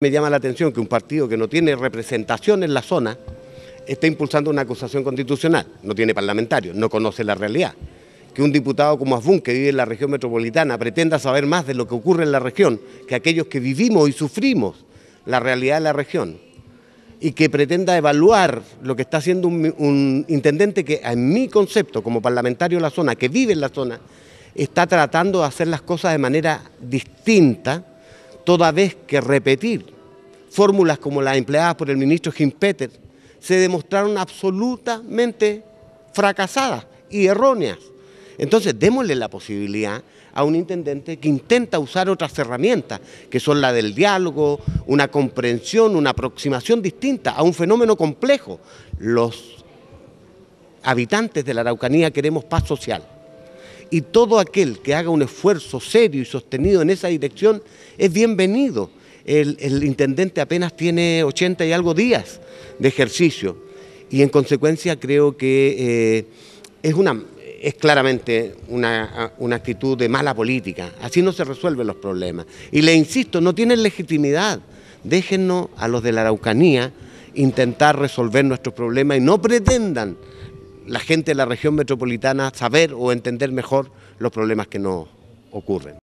Me llama la atención que un partido que no tiene representación en la zona está impulsando una acusación constitucional, no tiene parlamentario, no conoce la realidad. Que un diputado como Azbun, que vive en la región metropolitana, pretenda saber más de lo que ocurre en la región que aquellos que vivimos y sufrimos la realidad de la región. Y que pretenda evaluar lo que está haciendo un, un intendente que, en mi concepto, como parlamentario de la zona, que vive en la zona, está tratando de hacer las cosas de manera distinta toda vez que repetir fórmulas como las empleadas por el ministro Jim peter se demostraron absolutamente fracasadas y erróneas. Entonces, démosle la posibilidad a un intendente que intenta usar otras herramientas, que son la del diálogo, una comprensión, una aproximación distinta a un fenómeno complejo. Los habitantes de la Araucanía queremos paz social. Y todo aquel que haga un esfuerzo serio y sostenido en esa dirección es bienvenido. El, intendente apenas tiene 80 y algo días de ejercicio y en consecuencia creo que eh, es, una, es claramente una, actitud de mala política. Así no se resuelven los problemas. Y le insisto, no tienen legitimidad. Déjenos a los de la Araucanía intentar resolver nuestros problemas y no pretendan la gente de la región metropolitana saber o entender mejor los problemas que nos ocurren.